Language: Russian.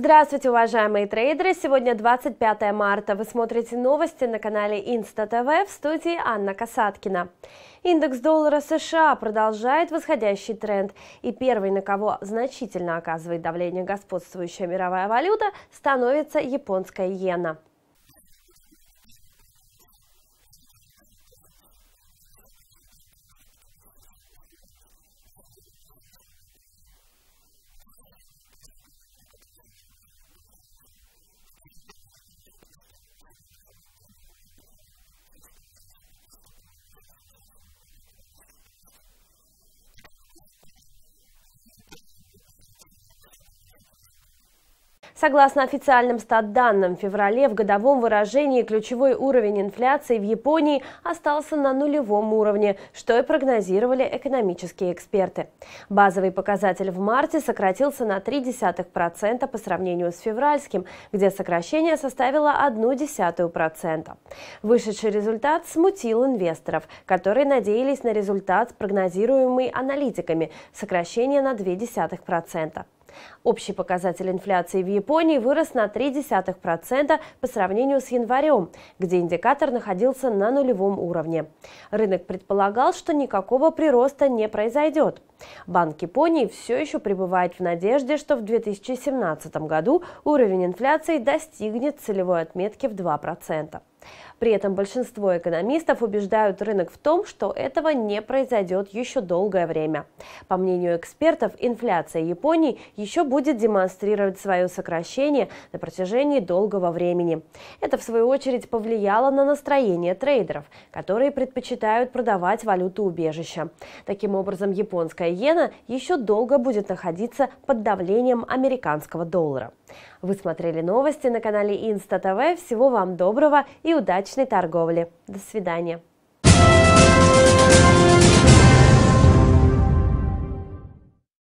Здравствуйте, уважаемые трейдеры! Сегодня 25 марта. Вы смотрите новости на канале Инста ТВ в студии Анна Касаткина. Индекс доллара США продолжает восходящий тренд, и первый, на кого значительно оказывает давление господствующая мировая валюта, становится японская иена. Согласно официальным стат-данным, в феврале в годовом выражении ключевой уровень инфляции в Японии остался на нулевом уровне, что и прогнозировали экономические эксперты. Базовый показатель в марте сократился на 0,3% по сравнению с февральским, где сокращение составило 0,1%. Вышедший результат смутил инвесторов, которые надеялись на результат, прогнозируемый аналитиками – сокращение на 0,2%. Общий показатель инфляции в Японии вырос на 0,3% по сравнению с январем, где индикатор находился на нулевом уровне. Рынок предполагал, что никакого прироста не произойдет. Банк Японии все еще пребывает в надежде, что в 2017 году уровень инфляции достигнет целевой отметки в 2%. При этом большинство экономистов убеждают рынок в том, что этого не произойдет еще долгое время. По мнению экспертов, инфляция Японии еще будет демонстрировать свое сокращение на протяжении долгого времени. Это, в свою очередь, повлияло на настроение трейдеров, которые предпочитают продавать валюту убежища. Таким образом, японская японская иена еще долго будет находиться под давлением американского доллара. Вы смотрели новости на канале Инста ТВ. Всего вам доброго и удачной торговли. До свидания.